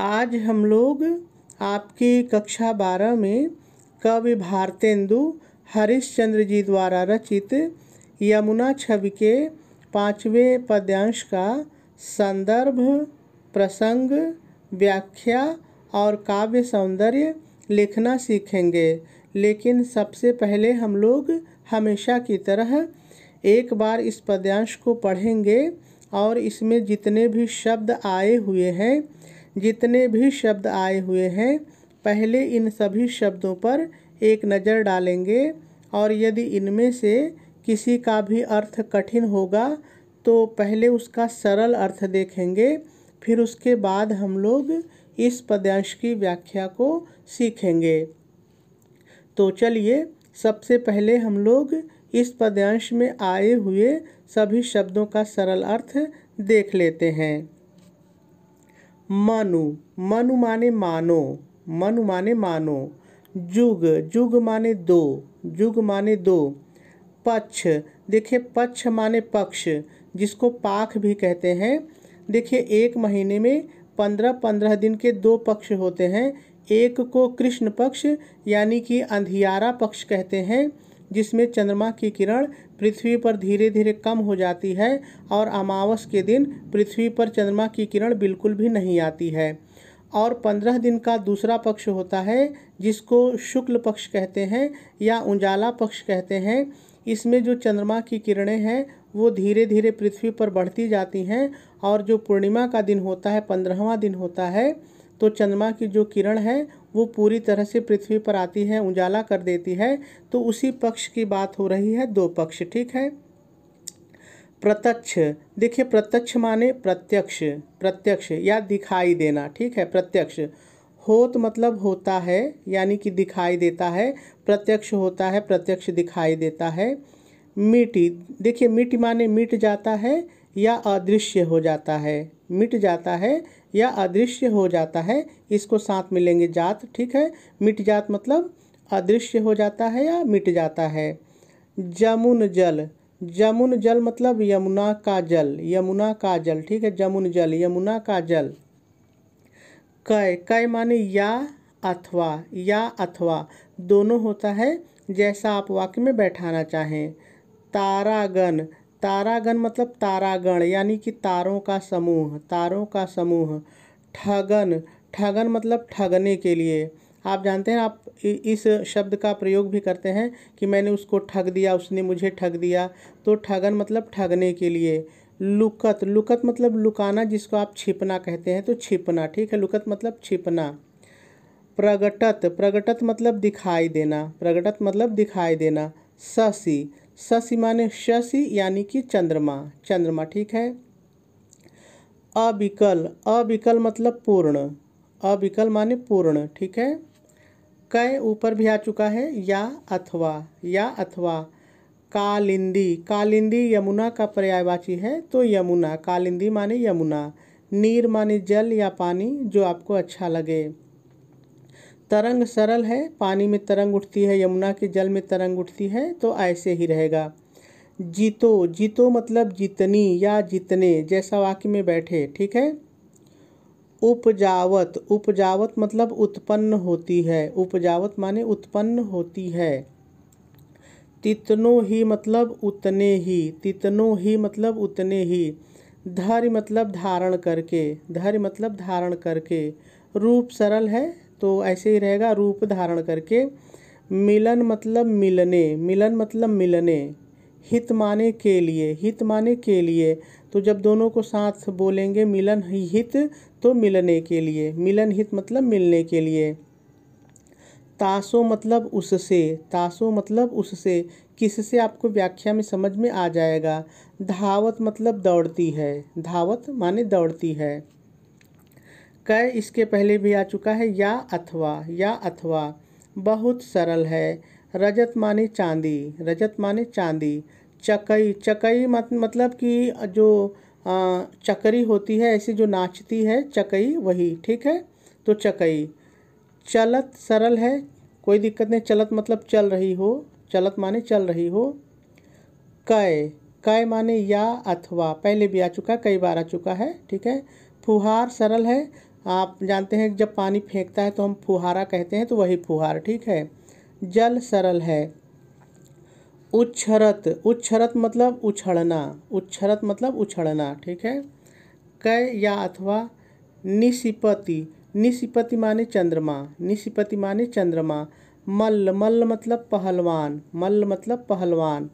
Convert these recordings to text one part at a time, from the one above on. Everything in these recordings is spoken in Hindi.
आज हम लोग आपकी कक्षा बारह में कवि भारतेंदु हरिश्चंद्र जी द्वारा रचित यमुना छवि के पाँचवें पद्यांश का संदर्भ प्रसंग व्याख्या और काव्य सौंदर्य लिखना सीखेंगे लेकिन सबसे पहले हम लोग हमेशा की तरह एक बार इस पद्यांश को पढ़ेंगे और इसमें जितने भी शब्द आए हुए हैं जितने भी शब्द आए हुए हैं पहले इन सभी शब्दों पर एक नज़र डालेंगे और यदि इनमें से किसी का भी अर्थ कठिन होगा तो पहले उसका सरल अर्थ देखेंगे फिर उसके बाद हम लोग इस पद्यांश की व्याख्या को सीखेंगे तो चलिए सबसे पहले हम लोग इस पद्यांश में आए हुए सभी शब्दों का सरल अर्थ देख लेते हैं मनु मनु माने मानो मनु माने मानो जुग जुग माने दो जुग माने दो पक्ष देखिए पक्ष माने पक्ष जिसको पाख भी कहते हैं देखिए एक महीने में पंद्रह पंद्रह दिन के दो पक्ष होते हैं एक को कृष्ण पक्ष यानी कि अंधियारा पक्ष कहते हैं जिसमें चंद्रमा की किरण पृथ्वी पर धीरे धीरे कम हो जाती है और अमावस के दिन पृथ्वी पर चंद्रमा की किरण बिल्कुल भी नहीं आती है और पंद्रह दिन का दूसरा पक्ष होता है जिसको शुक्ल पक्ष कहते हैं या उजाला पक्ष कहते हैं इसमें जो चंद्रमा की किरणें हैं वो धीरे धीरे पृथ्वी पर बढ़ती जाती हैं और जो पूर्णिमा का दिन होता है पंद्रहवा दिन होता है तो चंद्रमा की जो किरण है वो पूरी तरह से पृथ्वी पर आती है उजाला कर देती है तो उसी पक्ष की बात हो रही है दो पक्ष ठीक है प्रत्यक्ष देखिए प्रत्यक्ष माने प्रत्यक्ष प्रत्यक्ष या दिखाई देना ठीक है प्रत्यक्ष होत मतलब होता है यानी कि दिखाई देता है प्रत्यक्ष होता है प्रत्यक्ष दिखाई देता है मिट्टी देखिए मिट माने मिट जाता है या अदृश्य हो जाता है मिट जाता है या अदृश्य हो जाता है इसको साथ में लेंगे जात ठीक है मिट जात मतलब अदृश्य हो जाता है या मिट जाता है जमुन जल जमुन जल मतलब यमुना का जल यमुना का जल ठीक है जमुन जल यमुना का जल कय कय माने या अथवा या अथवा दोनों होता है जैसा आप वाक्य में बैठाना चाहें तारागन तारागण मतलब तारागण यानी कि तारों का समूह तारों का समूह ठगन ठगन मतलब ठगने के लिए आप जानते हैं आप इस शब्द का प्रयोग भी करते हैं कि मैंने उसको ठग दिया उसने मुझे ठग दिया तो ठगन मतलब ठगने के लिए लुकत लुकत मतलब लुकाना जिसको आप छिपना कहते हैं तो छिपना ठीक है लुकत मतलब छिपना प्रगटत प्रगटत मतलब दिखाई देना प्रगटत मतलब दिखाई देना ससी शशि माने शशि यानी कि चंद्रमा चंद्रमा ठीक है अविकल अविकल मतलब पूर्ण अविकल माने पूर्ण ठीक है कय ऊपर भी आ चुका है या अथवा या अथवा कालिंदी कालिंदी यमुना का पर्यायवाची है तो यमुना कालिंदी माने यमुना नीर माने जल या पानी जो आपको अच्छा लगे तरंग सरल है पानी में तरंग उठती है यमुना के जल में तरंग उठती है तो ऐसे ही रहेगा जीतो जीतो मतलब जितनी या जितने जैसा वाक्य में बैठे ठीक है उपजावत उपजावत मतलब उत्पन्न होती है उपजावत माने उत्पन्न होती है तितनो ही मतलब उतने ही तितनो ही मतलब उतने ही धर्म मतलब धारण करके धर्म मतलब धारण करके रूप सरल है तो ऐसे ही रहेगा रूप धारण करके मिलन मतलब मिलने मिलन मतलब मिलने हित माने के लिए हित माने के लिए तो जब दोनों को साथ बोलेंगे मिलन हित तो मिलने के लिए मिलन हित मतलब मिलने के लिए तासो मतलब उससे तासो मतलब उससे किससे आपको व्याख्या में समझ में आ जाएगा धावत मतलब दौड़ती है धावत माने दौड़ती है कै इसके पहले भी आ चुका है या अथवा या अथवा बहुत सरल है रजत माने चांदी रजत माने चांदी चकई चकई मत मतलब कि जो आ, चकरी होती है ऐसी जो नाचती है चकई वही ठीक है तो चकई चलत सरल है कोई दिक्कत नहीं चलत मतलब चल रही हो चलत माने चल रही हो कै कय माने या अथवा पहले भी आ चुका कई बार आ चुका है ठीक है फुहार सरल है आप जानते हैं जब पानी फेंकता है तो हम फुहारा कहते हैं तो वही फुहार ठीक है जल सरल है उच्छरत उच्छरत मतलब उछड़ना उच्छरत मतलब उछड़ना ठीक है कय या अथवा निसिपति निसिपति माने चंद्रमा निसिपति माने चंद्रमा मल्ल मल्ल मतलब पहलवान मल्ल मतलब पहलवान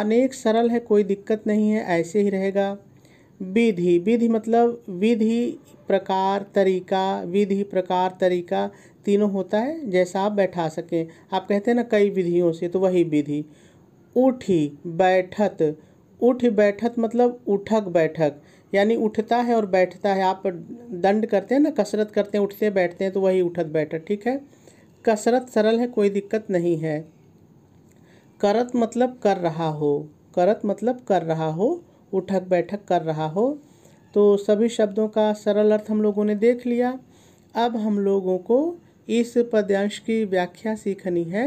अनेक सरल है कोई दिक्कत नहीं है ऐसे ही रहेगा विधि विधि मतलब विधि प्रकार तरीका विधि प्रकार तरीका तीनों होता है जैसा आप बैठा सकें आप कहते हैं ना कई विधियों से तो वही विधि उठी बैठत उठ बैठत मतलब उठक बैठक यानी उठता है और बैठता है आप दंड करते हैं ना कसरत करते हैं उठते बैठते हैं तो वही उठत बैठत ठीक है कसरत सरल है कोई दिक्कत नहीं है करत मतलब कर रहा हो करत मतलब कर रहा हो उठक बैठक कर रहा हो तो सभी शब्दों का सरल अर्थ हम लोगों ने देख लिया अब हम लोगों को इस पद्यांश की व्याख्या सीखनी है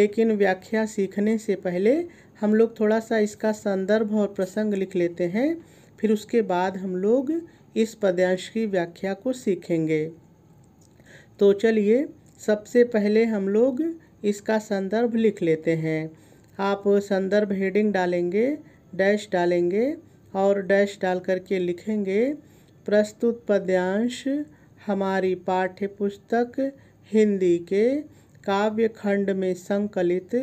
लेकिन व्याख्या सीखने से पहले हम लोग थोड़ा सा इसका संदर्भ और प्रसंग लिख लेते हैं फिर उसके बाद हम लोग इस पद्यांश की व्याख्या को सीखेंगे तो चलिए सबसे पहले हम लोग इसका संदर्भ लिख लेते हैं आप संदर्भ हेडिंग डालेंगे डैश डालेंगे और डैश डाल करके लिखेंगे प्रस्तुत पद्यांश हमारी पाठ्य पुस्तक हिंदी के काव्य खंड में संकलित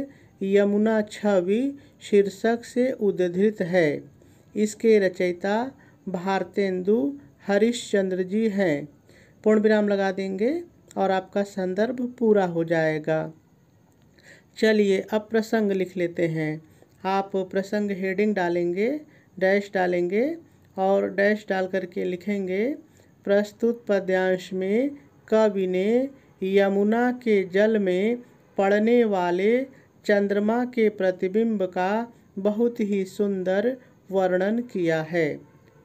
यमुना छवि शीर्षक से उद्धृत है इसके रचयिता भारतेंदु हरिश्चंद्र जी हैं पूर्ण विराम लगा देंगे और आपका संदर्भ पूरा हो जाएगा चलिए अब प्रसंग लिख लेते हैं आप प्रसंग हेडिंग डालेंगे डैश डालेंगे और डैश डाल करके लिखेंगे प्रस्तुत पद्यांश में कवि ने यमुना के जल में पड़ने वाले चंद्रमा के प्रतिबिंब का बहुत ही सुंदर वर्णन किया है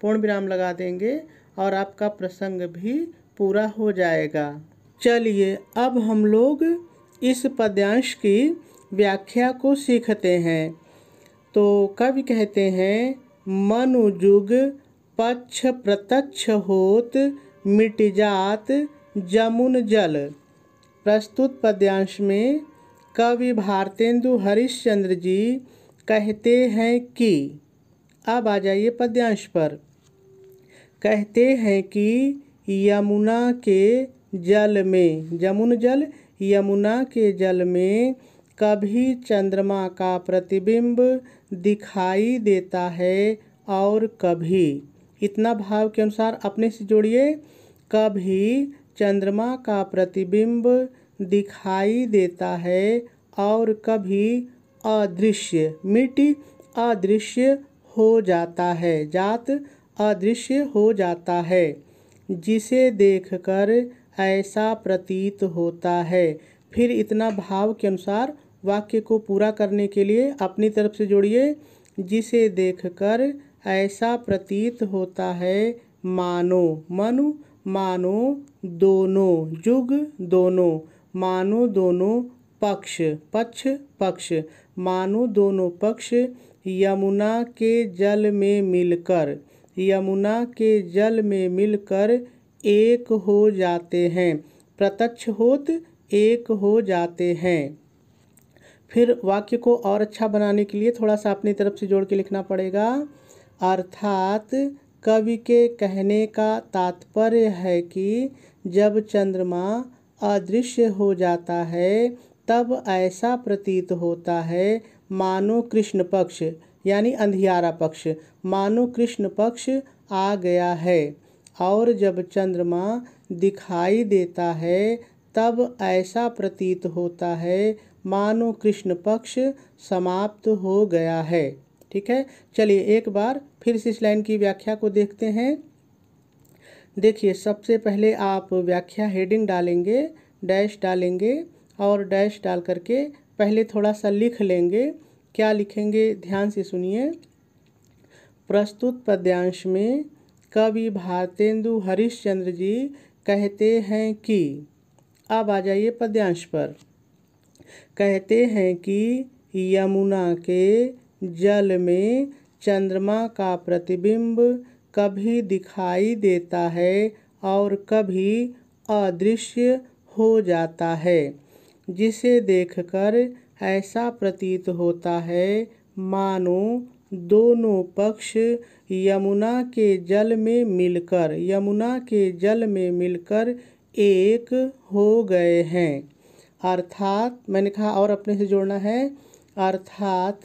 पूर्ण विराम लगा देंगे और आपका प्रसंग भी पूरा हो जाएगा चलिए अब हम लोग इस पद्यांश की व्याख्या को सीखते हैं तो कवि कहते हैं मनुजुग पक्ष प्रत्यक्ष होत मिट जात जमुन जल प्रस्तुत पद्यांश में कवि भारतेंदु हरिश्चंद्र जी कहते हैं कि अब आ जाइए पद्यांश पर कहते हैं कि यमुना के जल में जमुन जल यमुना के जल में कभी चंद्रमा का प्रतिबिंब दिखाई देता है और कभी इतना भाव के अनुसार अपने से जोड़िए कभी चंद्रमा का प्रतिबिंब दिखाई देता है और कभी अदृश्य मिट्टी अदृश्य हो जाता है जात अदृश्य हो जाता है जिसे देखकर ऐसा प्रतीत होता है फिर इतना भाव के अनुसार वाक्य को पूरा करने के लिए अपनी तरफ से जोड़िए जिसे देखकर ऐसा प्रतीत होता है मानो मनु मानो दोनों जुग दोनों मानो दोनों पक्ष पक्ष पक्ष मानो दोनों पक्ष यमुना के जल में मिलकर यमुना के जल में मिलकर एक हो जाते हैं प्रत्यक्ष होत एक हो जाते हैं फिर वाक्य को और अच्छा बनाने के लिए थोड़ा सा अपनी तरफ से जोड़ के लिखना पड़ेगा अर्थात कवि के कहने का तात्पर्य है कि जब चंद्रमा अदृश्य हो जाता है तब ऐसा प्रतीत होता है मानो कृष्ण पक्ष यानी अंधियारा पक्ष मानो कृष्ण पक्ष आ गया है और जब चंद्रमा दिखाई देता है तब ऐसा प्रतीत होता है मानो कृष्ण पक्ष समाप्त हो गया है ठीक है चलिए एक बार फिर से इस लाइन की व्याख्या को देखते हैं देखिए सबसे पहले आप व्याख्या हेडिंग डालेंगे डैश डालेंगे और डैश डाल करके पहले थोड़ा सा लिख लेंगे क्या लिखेंगे ध्यान से सुनिए प्रस्तुत पद्यांश में कवि भारतेंदु हरिश्चंद्र जी कहते हैं कि अब आ जाइए पद्यांश पर कहते हैं कि यमुना के जल में चंद्रमा का प्रतिबिंब कभी दिखाई देता है और कभी अदृश्य हो जाता है जिसे देखकर ऐसा प्रतीत होता है मानो दोनों पक्ष यमुना के जल में मिलकर यमुना के जल में मिलकर एक हो गए हैं अर्थात मैंने कहा और अपने से जोड़ना है अर्थात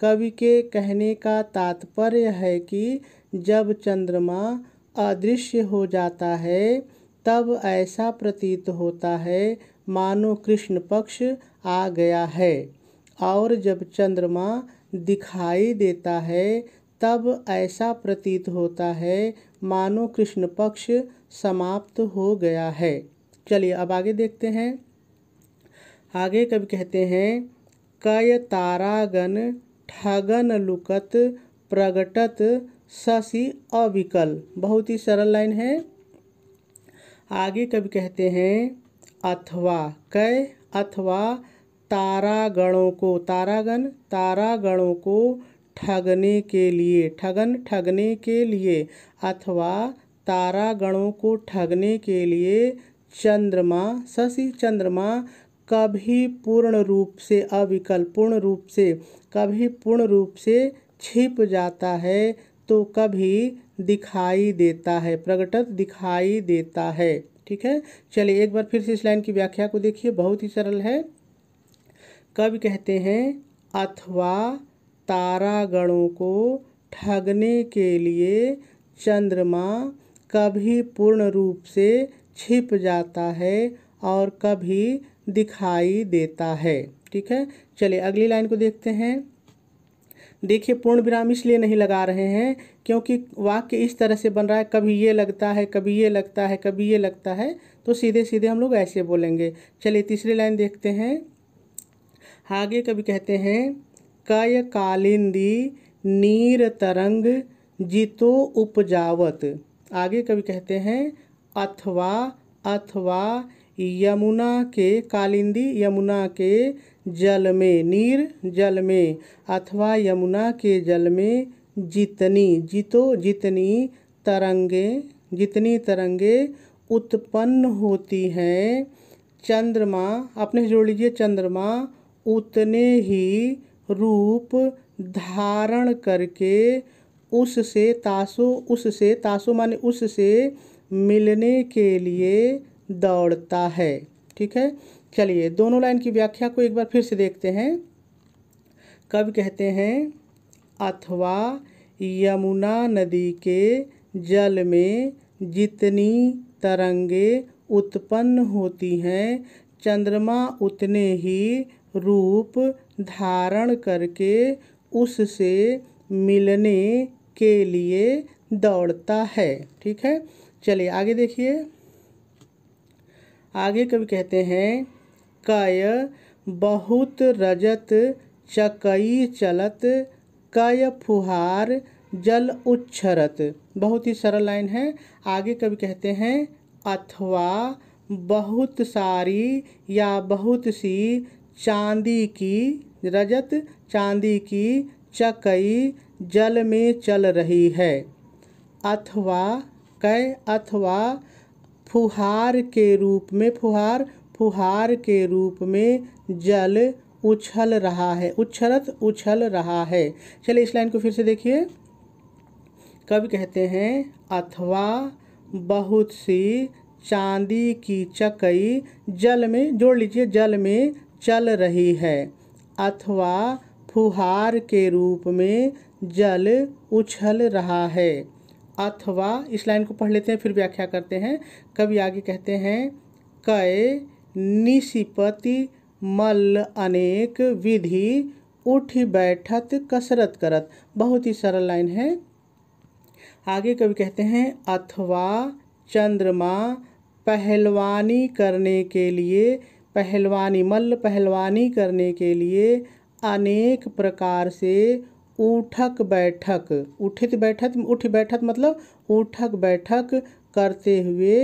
कवि के कहने का तात्पर्य है कि जब चंद्रमा अदृश्य हो जाता है तब ऐसा प्रतीत होता है मानो कृष्ण पक्ष आ गया है और जब चंद्रमा दिखाई देता है तब ऐसा प्रतीत होता है मानो कृष्ण पक्ष समाप्त हो गया है चलिए अब आगे देखते हैं आगे कभी कहते हैं कय तारागन ठगन लुकत प्रगटत शशि अविकल बहुत ही सरल लाइन है आगे कभी कहते हैं अथवा कय अथवा तारागणों को तारागण तारागणों को ठगने के लिए ठगन ठगने के लिए अथवा तारागणों को ठगने के लिए चंद्रमा शशि चंद्रमा कभी पूर्ण रूप से अविकल पूर्ण रूप से कभी पूर्ण रूप से छिप जाता है तो कभी दिखाई देता है प्रगटत दिखाई देता है ठीक है चलिए एक बार फिर से इस लाइन की व्याख्या को देखिए बहुत ही सरल है कवि कहते हैं अथवा तारागणों को ठगने के लिए चंद्रमा कभी पूर्ण रूप से छिप जाता है और कभी दिखाई देता है ठीक है चलिए अगली लाइन को देखते हैं देखिए पूर्ण विराम इसलिए नहीं लगा रहे हैं क्योंकि वाक्य इस तरह से बन रहा है कभी ये लगता है कभी ये लगता है कभी ये लगता है तो सीधे सीधे हम लोग ऐसे बोलेंगे चलिए तीसरी लाइन देखते हैं आगे कभी कहते हैं कय कालिंदी नीर तरंग जीतो उपजावत आगे कभी कहते हैं अथवा अथवा यमुना के कालिंदी यमुना के जल में नीर जल में अथवा यमुना के जल में जितनी जितो जितनी तरंगे जितनी तरंगे उत्पन्न होती हैं चंद्रमा अपने से जोड़ लीजिए चंद्रमा उतने ही रूप धारण करके उससे तासो उससे तासो माने उससे मिलने के लिए दौड़ता है ठीक है चलिए दोनों लाइन की व्याख्या को एक बार फिर से देखते हैं कब कहते हैं अथवा यमुना नदी के जल में जितनी तरंगे उत्पन्न होती हैं चंद्रमा उतने ही रूप धारण करके उससे मिलने के लिए दौड़ता है ठीक है चलिए आगे देखिए आगे कवि कहते हैं कय बहुत रजत चकई चलत कय फुहार जल उच्छरत बहुत ही सरल लाइन है आगे कवि कहते हैं अथवा बहुत सारी या बहुत सी चांदी की रजत चांदी की चकई जल में चल रही है अथवा कह अथवा फुहार के रूप में फुहार फुहार के रूप में जल उछल रहा है उछलत उछल रहा है चलिए इस लाइन को फिर से देखिए कब कहते हैं अथवा बहुत सी चांदी की चकई जल में जोड़ लीजिए जल में चल रही है अथवा फुहार के रूप में जल उछल रहा है अथवा इस लाइन को पढ़ लेते हैं फिर व्याख्या करते हैं कवि आगे कहते हैं कय निशिपति मल अनेक विधि उठ बैठत कसरत करत बहुत ही सरल लाइन है आगे कभी कहते हैं अथवा चंद्रमा पहलवानी करने के लिए पहलवानी मल्ल पहलवानी करने के लिए अनेक प्रकार से उठक बैठक उठित बैठक उठ बैठक मतलब उठक बैठक करते हुए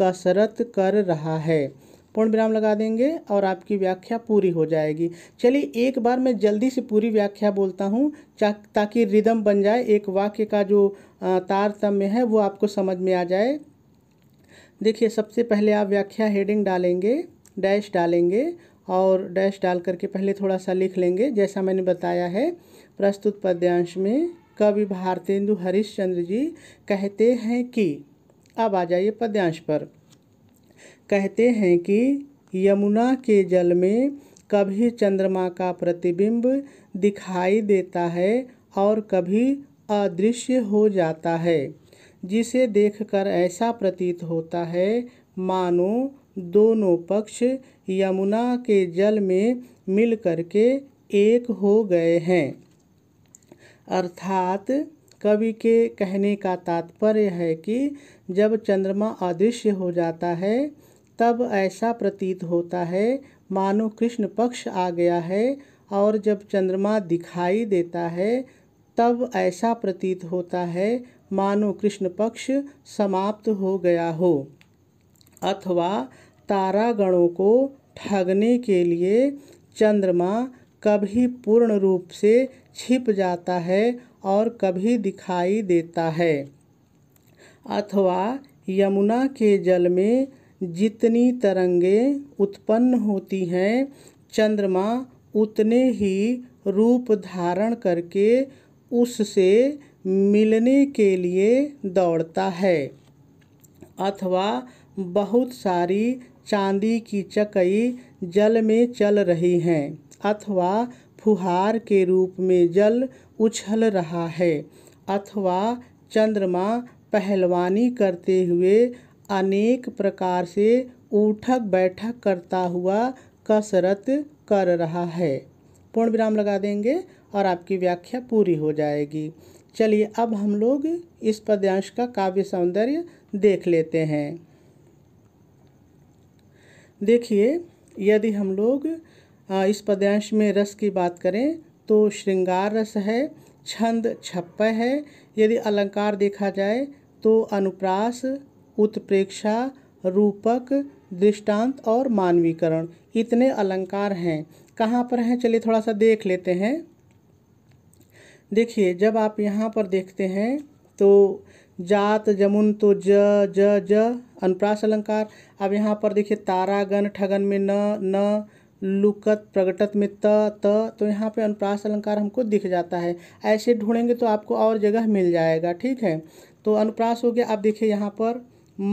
कसरत कर रहा है पूर्ण विराम लगा देंगे और आपकी व्याख्या पूरी हो जाएगी चलिए एक बार मैं जल्दी से पूरी व्याख्या बोलता हूँ ताकि रिदम बन जाए एक वाक्य का जो तारतम्य है वो आपको समझ में आ जाए देखिए सबसे पहले आप व्याख्या हेडिंग डालेंगे डैश डालेंगे और डैश डाल करके पहले थोड़ा सा लिख लेंगे जैसा मैंने बताया है प्रस्तुत पद्यांश में कवि भारतेंदु हरिश्चंद्र जी कहते हैं कि अब आ जाइए पद्यांश पर कहते हैं कि यमुना के जल में कभी चंद्रमा का प्रतिबिंब दिखाई देता है और कभी अदृश्य हो जाता है जिसे देखकर ऐसा प्रतीत होता है मानो दोनों पक्ष यमुना के जल में मिल करके एक हो गए हैं अर्थात कवि के कहने का तात्पर्य है कि जब चंद्रमा अदृश्य हो जाता है तब ऐसा प्रतीत होता है मानो कृष्ण पक्ष आ गया है और जब चंद्रमा दिखाई देता है तब ऐसा प्रतीत होता है मानो कृष्ण पक्ष समाप्त हो गया हो अथवा तारागणों को ठगने के लिए चंद्रमा कभी पूर्ण रूप से छिप जाता है और कभी दिखाई देता है अथवा यमुना के जल में जितनी तरंगें उत्पन्न होती हैं चंद्रमा उतने ही रूप धारण करके उससे मिलने के लिए दौड़ता है अथवा बहुत सारी चांदी की चकई जल में चल रही हैं अथवा फुहार के रूप में जल उछल रहा है अथवा चंद्रमा पहलवानी करते हुए अनेक प्रकार से उठक बैठक करता हुआ कसरत कर रहा है पूर्ण विराम लगा देंगे और आपकी व्याख्या पूरी हो जाएगी चलिए अब हम लोग इस पद्यांश का काव्य सौंदर्य देख लेते हैं देखिए यदि हम लोग हाँ, इस पद्यांश में रस की बात करें तो श्रृंगार रस है छंद छप्प है यदि अलंकार देखा जाए तो अनुप्रास उत्प्रेक्षा रूपक दृष्टांत और मानवीकरण इतने अलंकार हैं कहाँ पर हैं चलिए थोड़ा सा देख लेते हैं देखिए जब आप यहाँ पर देखते हैं तो जात जमुन तो ज ज ज अनुप्रास अलंकार अब यहाँ पर देखिए तारागन ठगन में न न लुकत प्रगटत में त त तो यहाँ पे अनुप्रास अलंकार हमको दिख जाता है ऐसे ढूंढेंगे तो आपको और जगह मिल जाएगा ठीक है तो अनुप्रास हो गया आप देखिए यहाँ पर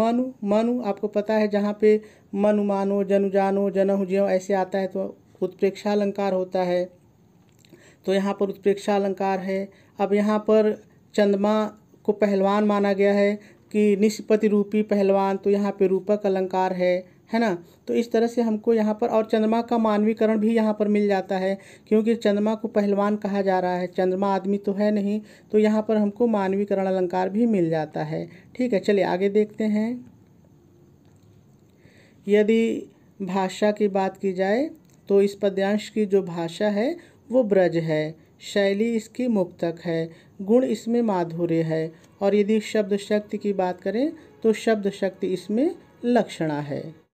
मनु मनु आपको पता है जहाँ पे मनु मानो जनु जानो जनहु ज्यो ऐसे आता है तो उत्प्रेक्षा अलंकार होता है तो यहाँ पर उत्प्रेक्षा अलंकार है अब यहाँ पर चंद्रमा को पहलवान माना गया है कि निष्पति रूपी पहलवान तो यहाँ पे रूपक अलंकार है है ना तो इस तरह से हमको यहाँ पर और चंद्रमा का मानवीकरण भी यहाँ पर मिल जाता है क्योंकि चंद्रमा को पहलवान कहा जा रहा है चंद्रमा आदमी तो है नहीं तो यहाँ पर हमको मानवीकरण अलंकार भी मिल जाता है ठीक है चलिए आगे देखते हैं यदि भाषा की बात की जाए तो इस पद्यांश की जो भाषा है वो ब्रज है शैली इसकी मुक्तक है गुण इसमें माधुर्य है और यदि शब्द शक्ति की बात करें तो शब्द शक्ति इसमें लक्षणा है